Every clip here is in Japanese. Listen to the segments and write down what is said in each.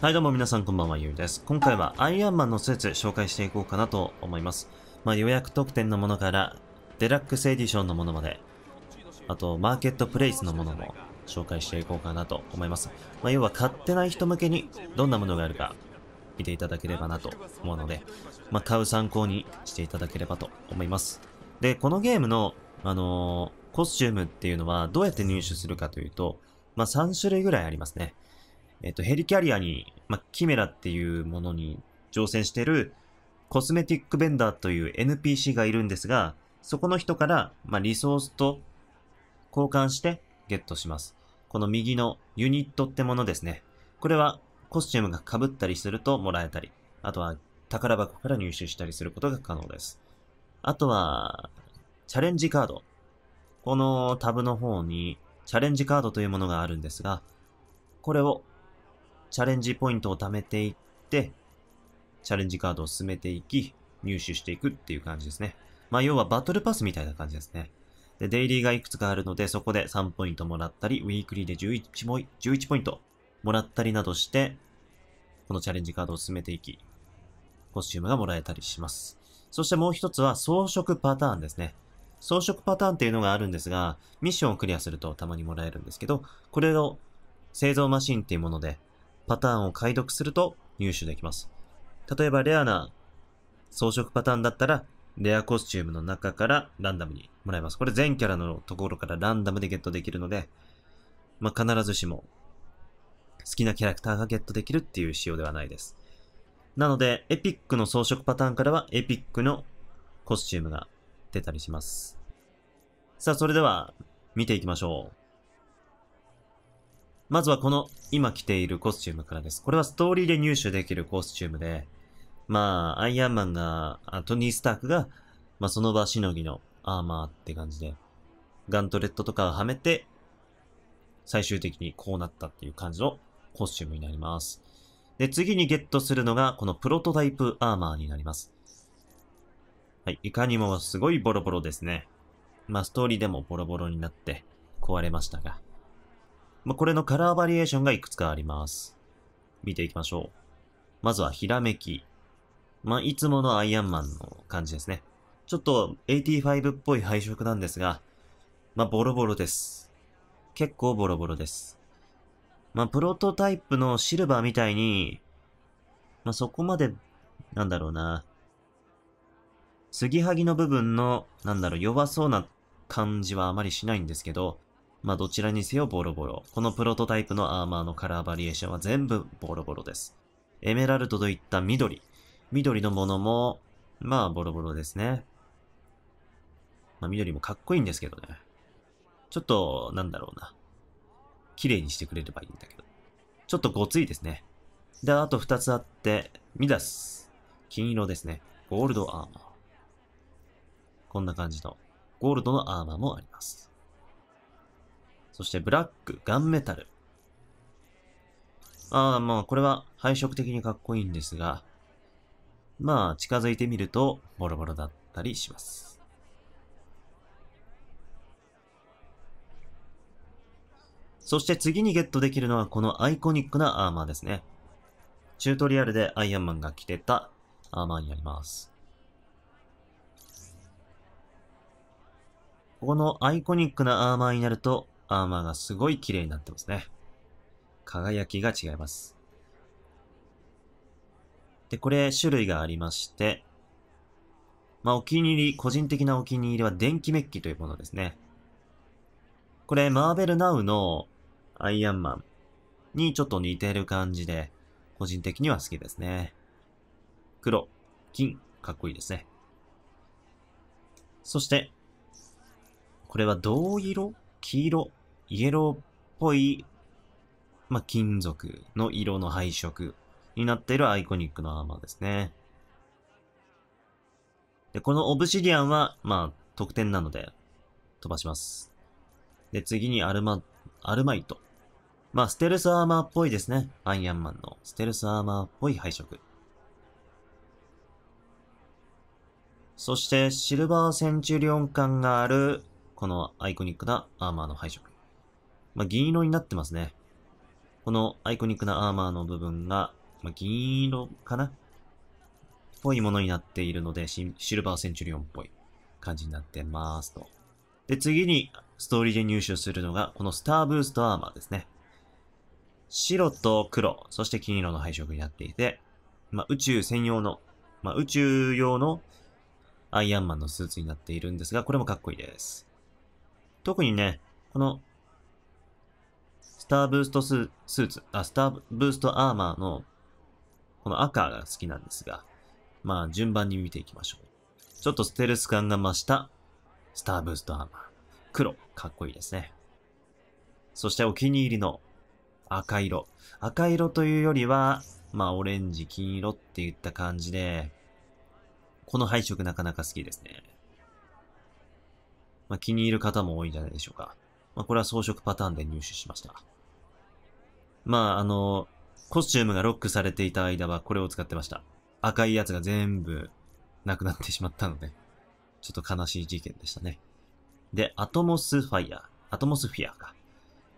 はいどうも皆さんこんばんは、ゆうです。今回はアイアンマンのスーツ紹介していこうかなと思います。まあ、予約特典のものから、デラックスエディションのものまで、あとマーケットプレイスのものも紹介していこうかなと思います。まあ、要は買ってない人向けにどんなものがあるか見ていただければなと思うので、まあ、買う参考にしていただければと思います。で、このゲームの、あのー、コスチュームっていうのはどうやって入手するかというと、まあ、3種類ぐらいありますね。えっと、ヘリキャリアに、まキメラっていうものに乗船してるコスメティックベンダーという NPC がいるんですが、そこの人から、まリソースと交換してゲットします。この右のユニットってものですね。これはコスチュームが被ったりするともらえたり、あとは宝箱から入手したりすることが可能です。あとは、チャレンジカード。このタブの方にチャレンジカードというものがあるんですが、これをチャレンジポイントを貯めていって、チャレンジカードを進めていき、入手していくっていう感じですね。まあ、要はバトルパスみたいな感じですね。で、デイリーがいくつかあるので、そこで3ポイントもらったり、ウィークリーで 11, も11ポイントもらったりなどして、このチャレンジカードを進めていき、コスチュームがもらえたりします。そしてもう一つは装飾パターンですね。装飾パターンっていうのがあるんですが、ミッションをクリアするとたまにもらえるんですけど、これを製造マシンっていうものでパターンを解読すると入手できます。例えばレアな装飾パターンだったら、レアコスチュームの中からランダムにもらえます。これ全キャラのところからランダムでゲットできるので、まあ、必ずしも好きなキャラクターがゲットできるっていう仕様ではないです。なので、エピックの装飾パターンからはエピックのコスチュームが出たりします。さあ、それでは見ていきましょう。まずはこの今着ているコスチュームからです。これはストーリーで入手できるコスチュームで、まあ、アイアンマンが、トニー・スタークが、まあその場しのぎのアーマーって感じで、ガントレットとかをはめて、最終的にこうなったっていう感じのコスチュームになります。で、次にゲットするのが、このプロトタイプアーマーになります。はい、いかにもすごいボロボロですね。まあ、ストーリーでもボロボロになって壊れましたが。まあ、これのカラーバリエーションがいくつかあります。見ていきましょう。まずは、ひらめき。まあ、いつものアイアンマンの感じですね。ちょっと85っぽい配色なんですが、まあ、ボロボロです。結構ボロボロです。まあ、プロトタイプのシルバーみたいに、まあ、そこまで、なんだろうな。継ぎはぎの部分の、なんだろう、弱そうな感じはあまりしないんですけど、まあどちらにせよボロボロ。このプロトタイプのアーマーのカラーバリエーションは全部ボロボロです。エメラルドといった緑。緑のものも、まあボロボロですね。まあ緑もかっこいいんですけどね。ちょっと、なんだろうな。綺麗にしてくれればいいんだけど。ちょっとごついですね。で、あと二つあって、ミダス。金色ですね。ゴールドアーマー。こんな感じの、ゴールドのアーマーもあります。そしてブラック、ガンメタル。ああ、まあこれは配色的にかっこいいんですが、まあ近づいてみるとボロボロだったりします。そして次にゲットできるのはこのアイコニックなアーマーですね。チュートリアルでアイアンマンが着てたアーマーになります。ここのアイコニックなアーマーになると、アーマーがすごい綺麗になってますね。輝きが違います。で、これ種類がありまして、まあ、お気に入り、個人的なお気に入りは電気メッキというものですね。これ、マーベルナウのアイアンマンにちょっと似てる感じで、個人的には好きですね。黒、金、かっこいいですね。そして、これは銅色黄色イエローっぽい、まあ、金属の色の配色になっているアイコニックのアーマーですね。で、このオブシディアンは、まあ、得点なので、飛ばします。で、次にアルマ、アルマイト。まあ、ステルスアーマーっぽいですね。アイアンマンのステルスアーマーっぽい配色。そして、シルバーセンチュリオン感がある、このアイコニックなアーマーの配色。まあ、銀色になってますね。このアイコニックなアーマーの部分が、まあ、銀色かなっぽいものになっているのでシ、ルバーセンチュリオンっぽい感じになってますと。で、次にストーリーで入手するのが、このスターブーストアーマーですね。白と黒、そして金色の配色になっていて、まあ、宇宙専用の、まあ、宇宙用のアイアンマンのスーツになっているんですが、これもかっこいいです。特にね、このターブーストススーツ、あ、スターブーストアーマーの、この赤が好きなんですが、まあ、順番に見ていきましょう。ちょっとステルス感が増した、スターブーストアーマー。黒、かっこいいですね。そしてお気に入りの赤色。赤色というよりは、まあ、オレンジ、金色っていった感じで、この配色なかなか好きですね。まあ、気に入る方も多いんじゃないでしょうか。まあ、これは装飾パターンで入手しました。まあ、あの、コスチュームがロックされていた間はこれを使ってました。赤いやつが全部なくなってしまったので、ちょっと悲しい事件でしたね。で、アトモスファイア、アトモスフィアか。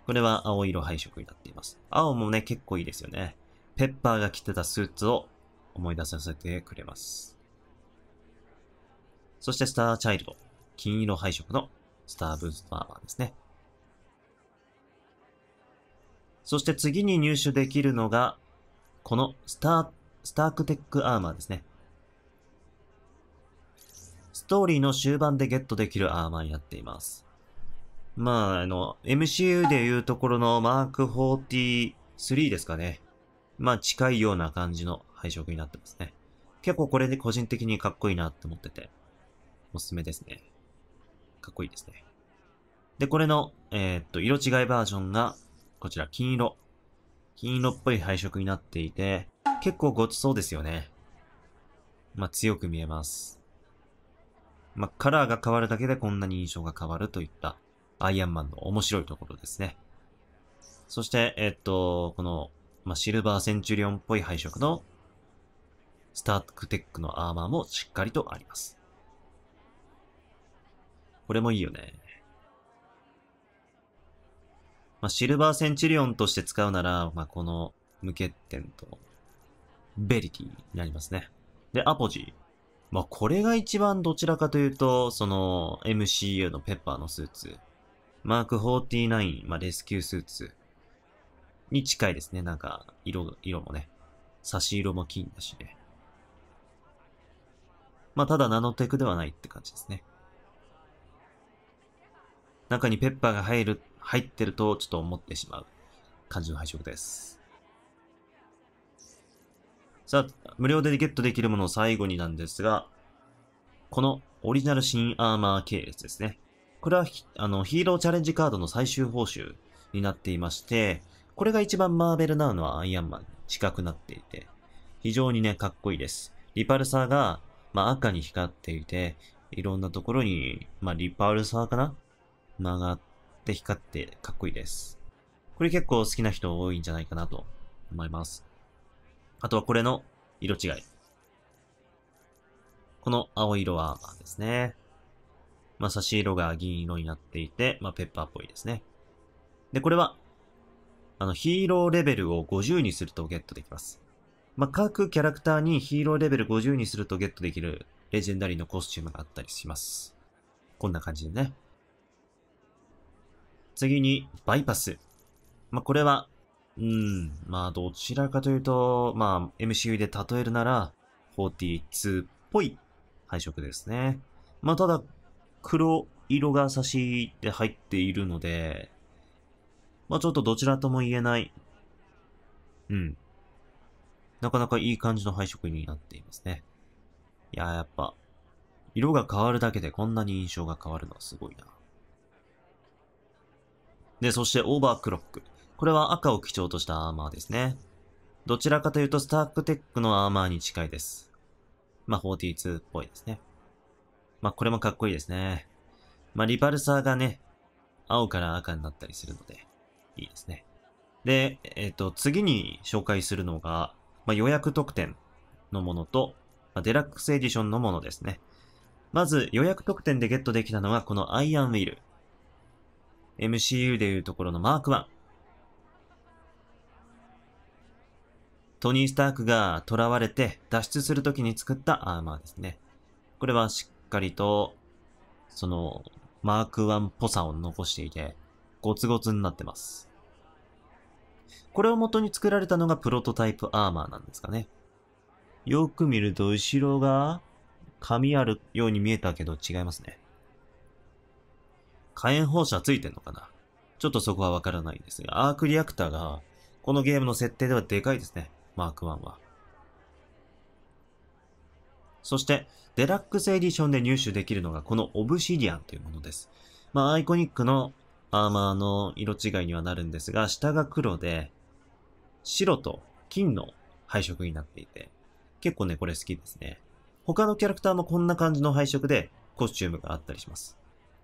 これは青色配色になっています。青もね、結構いいですよね。ペッパーが着てたスーツを思い出させてくれます。そしてスターチャイルド。金色配色のスターブーストアーマーですね。そして次に入手できるのが、このスター、スタークテックアーマーですね。ストーリーの終盤でゲットできるアーマーになっています。まあ、あの、MCU でいうところのマーク43ですかね。まあ、近いような感じの配色になってますね。結構これで個人的にかっこいいなって思ってて、おすすめですね。かっこいいですね。で、これの、えー、っと、色違いバージョンがこちら金色。金色っぽい配色になっていて、結構ごちそうですよね。まあ、強く見えます。まあ、カラーが変わるだけでこんなに印象が変わるといったアイアンマンの面白いところですね。そして、えっと、この、まあ、シルバーセンチュリオンっぽい配色のスタークテックのアーマーもしっかりとあります。これもいいよね。まあ、シルバーセンチリオンとして使うなら、まあ、この無欠点と、ベリティになりますね。で、アポジー。まあ、これが一番どちらかというと、その、MCU のペッパーのスーツ、マーク49、まあ、レスキュースーツに近いですね。なんか、色、色もね。差し色も金だしね。まあ、ただナノテクではないって感じですね。中にペッパーが入る入ってるとちょっと思ってしまう感じの配色です。さあ、無料でゲットできるものを最後になんですが、このオリジナル新アーマー系列ですね。これはあのヒーローチャレンジカードの最終報酬になっていまして、これが一番マーベルなのはアイアンマンに近くなっていて、非常にね、かっこいいです。リパルサーが、まあ、赤に光っていて、いろんなところに、まあ、リパルサーかな曲がっって光ってかっこいいです。これ結構好きな人多いんじゃないかなと思います。あとはこれの色違い。この青色はですね。まあ、差し色が銀色になっていて、まあ、ペッパーっぽいですね。で、これは、あの、ヒーローレベルを50にするとゲットできます。まあ、各キャラクターにヒーローレベル50にするとゲットできるレジェンダリーのコスチュームがあったりします。こんな感じでね。次に、バイパス。まあ、これは、うん、まあ、どちらかというと、まあ、MCU で例えるなら、42っぽい配色ですね。まあ、ただ、黒色が差しで入っているので、まあ、ちょっとどちらとも言えない、うん。なかなかいい感じの配色になっていますね。いややっぱ、色が変わるだけでこんなに印象が変わるのはすごいな。で、そしてオーバークロック。これは赤を基調としたアーマーですね。どちらかというとスタークテックのアーマーに近いです。まあ、42っぽいですね。まあ、これもかっこいいですね。まあ、リパルサーがね、青から赤になったりするので、いいですね。で、えっ、ー、と、次に紹介するのが、まあ、予約特典のものと、まあ、デラックスエディションのものですね。まず、予約特典でゲットできたのが、このアイアンウィル。MCU でいうところのマーク1。トニー・スタークが囚われて脱出するときに作ったアーマーですね。これはしっかりと、その、マーク1っぽさを残していて、ゴツゴツになってます。これを元に作られたのがプロトタイプアーマーなんですかね。よく見ると後ろが紙あるように見えたけど違いますね。火炎放射ついてんのかなちょっとそこはわからないですが、アークリアクターが、このゲームの設定ではでかいですね。マーク1は。そして、デラックスエディションで入手できるのがこのオブシディアンというものです。まあ、アイコニックのアーマーの色違いにはなるんですが、下が黒で、白と金の配色になっていて、結構ね、これ好きですね。他のキャラクターもこんな感じの配色でコスチュームがあったりします。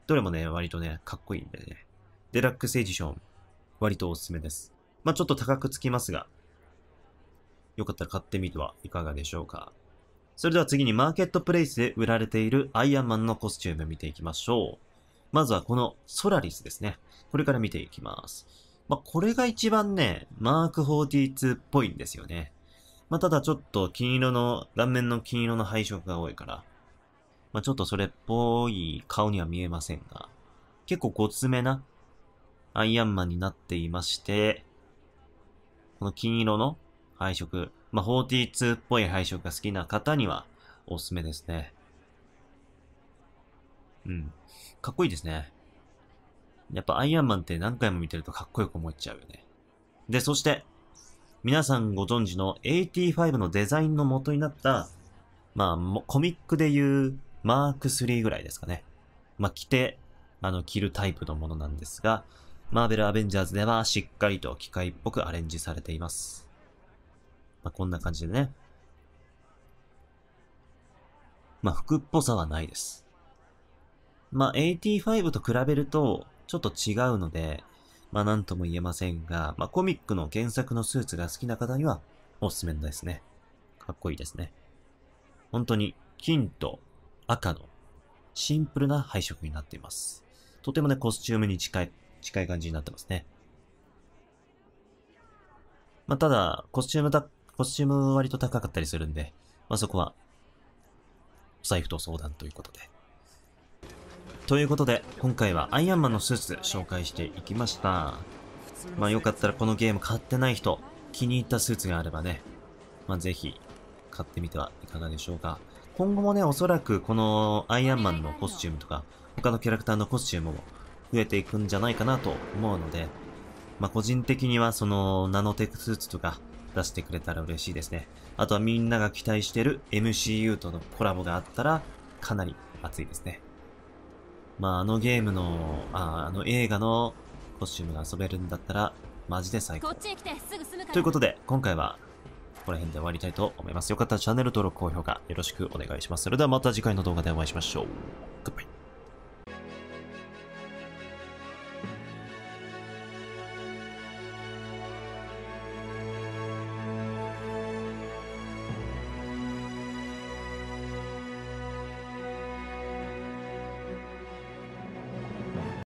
どれもね、割とね、かっこいいんでね。デラックスエディション、割とおすすめです。まあ、ちょっと高くつきますが、よかったら買ってみてはいかがでしょうか。それでは次にマーケットプレイスで売られているアイアンマンのコスチューム見ていきましょう。まずはこのソラリスですね。これから見ていきます。まあ、これが一番ね、マーク42っぽいんですよね。まあ、ただちょっと金色の、顔面の金色の配色が多いから、まあ、ちょっとそれっぽい顔には見えませんが、結構ごつめなアイアンマンになっていまして、この金色の配色、まあ、42っぽい配色が好きな方にはおすすめですね。うん。かっこいいですね。やっぱアイアンマンって何回も見てるとかっこよく思っちゃうよね。で、そして、皆さんご存知の85のデザインの元になった、まあ、コミックで言うマーク3ぐらいですかね。まあ、着て、あの、着るタイプのものなんですが、マーベルアベンジャーズではしっかりと機械っぽくアレンジされています。まあ、こんな感じでね。まあ、服っぽさはないです。まあ、85と比べると、ちょっと違うので、まあ、なんとも言えませんが、まあ、コミックの原作のスーツが好きな方には、おすすめですね。かっこいいですね。本当に、金と赤のシンプルな配色になっています。とてもね、コスチュームに近い、近い感じになってますね。まあ、ただ、コスチュームだ、コスチューム割と高かったりするんで、まあ、そこは、お財布と相談ということで。ということで、今回はアイアンマンのスーツ紹介していきました。まあ、よかったらこのゲーム買ってない人、気に入ったスーツがあればね、まあ、ぜひ、買ってみてはいかがでしょうか。今後もね、おそらくこのアイアンマンのコスチュームとか、他のキャラクターのコスチュームも増えていくんじゃないかなと思うので、まあ、個人的にはそのナノテクスーツとか出してくれたら嬉しいですね。あとはみんなが期待してる MCU とのコラボがあったらかなり熱いですね。まああのゲームの、ああの映画のコスチュームが遊べるんだったらマジで最高。ということで今回はこら辺で終わりたいと思います。よかったらチャンネル登録、高評価よろしくお願いします。それではまた次回の動画でお会いしましょう。グッバイ。